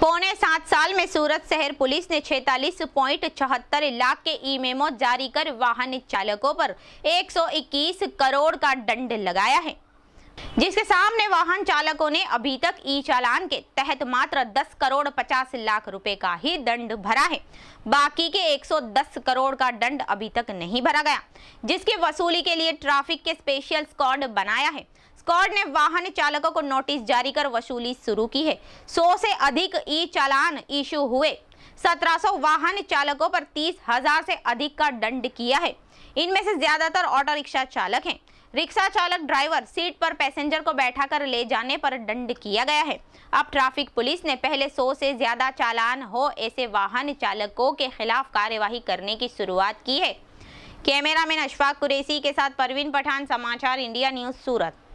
पौने सात साल में सूरत शहर पुलिस ने छैतालीस पॉइंट चौहत्तर लाख के ई मेमो जारी कर वाहन चालकों पर 121 करोड़ का दंड लगाया है जिसके सामने वाहन चालकों ने अभी तक ई चालान के तहत मात्र 10 करोड़ 50 लाख रुपए का ही दंड भरा है बाकी के 110 करोड़ का दंड अभी तक नहीं भरा गया जिसकी वसूली के लिए ट्रैफिक के स्पेशल स्कॉड बनाया है स्कॉड ने वाहन चालकों को नोटिस जारी कर वसूली शुरू की है सौ से अधिक ई चालान इशू हुए 1700 वाहन चालकों पर तीस हजार से अधिक का दंड किया है इनमें से ज्यादातर ऑटो रिक्शा चालक हैं रिक्शा चालक ड्राइवर सीट पर पैसेंजर को बैठाकर ले जाने पर दंड किया गया है अब ट्रैफिक पुलिस ने पहले 100 से ज्यादा चालान हो ऐसे वाहन चालकों के खिलाफ कार्यवाही करने की शुरुआत की है कैमरामैन अशफाक कुरैसी के साथ परवीन पठान समाचार इंडिया न्यूज सूरत